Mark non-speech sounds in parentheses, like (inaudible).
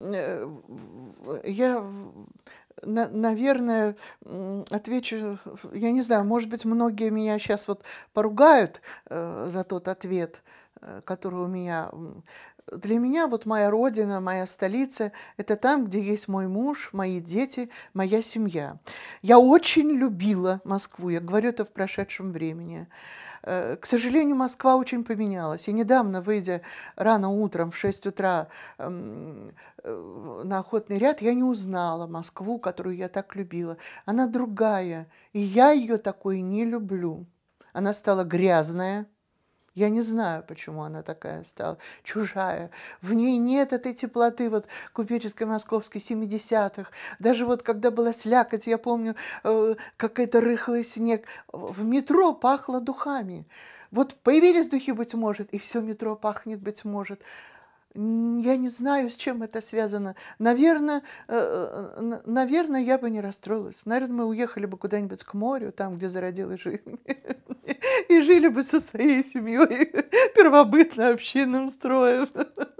Э, я, наверное, отвечу, я не знаю, может быть, многие меня сейчас вот поругают э, за тот ответ, Э, который у меня... Для меня вот моя родина, моя столица – это там, где есть мой муж, мои дети, моя семья. Я очень любила Москву, я говорю это в прошедшем времени. Э, к сожалению, Москва очень поменялась. И недавно, выйдя рано утром в 6 утра э, на охотный ряд, я не узнала Москву, которую я так любила. Она другая, и я ее такой не люблю. Она стала грязная, я не знаю, почему она такая стала, чужая. В ней нет этой теплоты вот купеческой московской 70-х. Даже вот когда была слякоть, я помню, э, какой-то рыхлый снег, в метро пахло духами. Вот появились духи, быть может, и все метро пахнет, быть может. Я не знаю, с чем это связано. Наверное, э, э наверное, я бы не расстроилась. Наверное, мы уехали бы куда-нибудь к морю, там, где зародилась жизнь. (laughs) (laughs) и жили бы со своей семьей (laughs) первобытно общинным строем. (laughs)